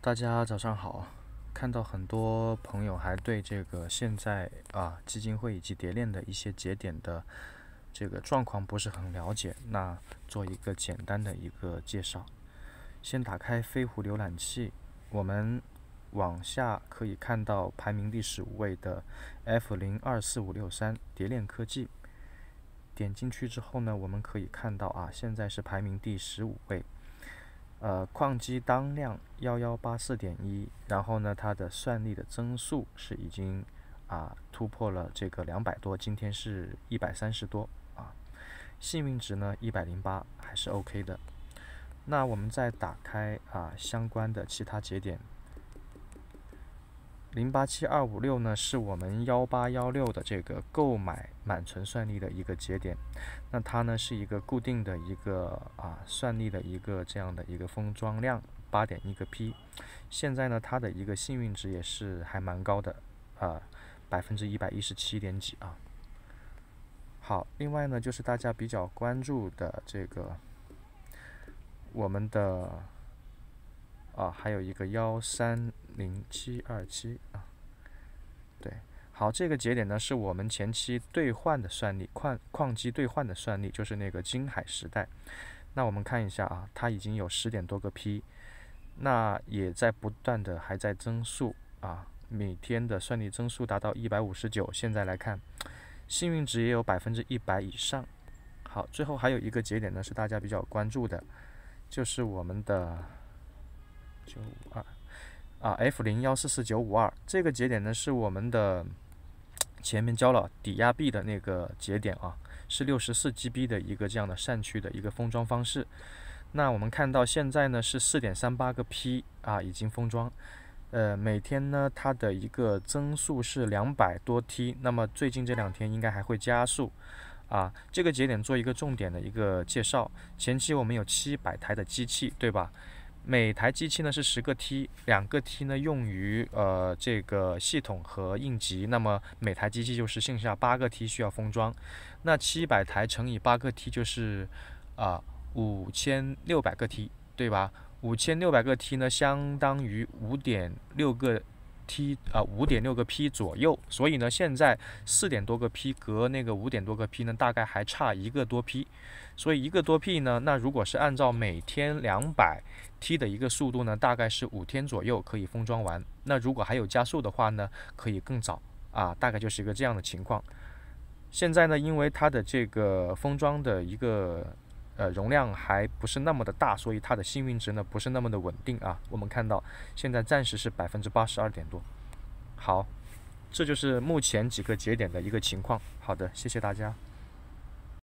大家早上好，看到很多朋友还对这个现在啊基金会以及蝶恋的一些节点的这个状况不是很了解，那做一个简单的一个介绍。先打开飞狐浏览器，我们往下可以看到排名第十五位的 F 零二四五六三蝶恋科技。点进去之后呢，我们可以看到啊，现在是排名第十五位。呃，矿机当量幺幺八四点一，然后呢，它的算力的增速是已经啊突破了这个两百多，今天是一百三十多啊，幸运值呢一百零八还是 OK 的。那我们再打开啊相关的其他节点。零八七二五六呢，是我们幺八幺六的这个购买满存算力的一个节点，那它呢是一个固定的一个啊算力的一个这样的一个封装量八点一个 P，现在呢它的一个幸运值也是还蛮高的啊百分之一百一十七点几啊，好，另外呢就是大家比较关注的这个我们的啊还有一个幺三零七二七。对，好，这个节点呢是我们前期兑换的算力矿矿机兑换的算力，就是那个金海时代。那我们看一下啊，它已经有十点多个 P，那也在不断的还在增速啊，每天的算力增速达到一百五十九。现在来看，幸运值也有百分之一百以上。好，最后还有一个节点呢是大家比较关注的，就是我们的九五二。啊，F 零幺四四九五二这个节点呢，是我们的前面交了抵押币的那个节点啊，是六十四 GB 的一个这样的扇区的一个封装方式。那我们看到现在呢是四点三八个 P 啊，已经封装。呃，每天呢它的一个增速是两百多 T，那么最近这两天应该还会加速。啊，这个节点做一个重点的一个介绍。前期我们有七百台的机器，对吧？每台机器呢是十个 T，两个 T 呢用于呃这个系统和应急，那么每台机器就是剩下八个 T 需要封装，那七百台乘以八个 T 就是啊五千六百个 T，对吧？五千六百个 T 呢相当于五点六个。T 啊，五点六个 P 左右，所以呢，现在四点多个 P，隔那个五点多个 P 呢，大概还差一个多 P，所以一个多 P 呢，那如果是按照每天两百 T 的一个速度呢，大概是五天左右可以封装完。那如果还有加速的话呢，可以更早啊，大概就是一个这样的情况。现在呢，因为它的这个封装的一个。呃，容量还不是那么的大，所以它的幸运值呢不是那么的稳定啊。我们看到现在暂时是百分之八十二点多。好，这就是目前几个节点的一个情况。好的，谢谢大家。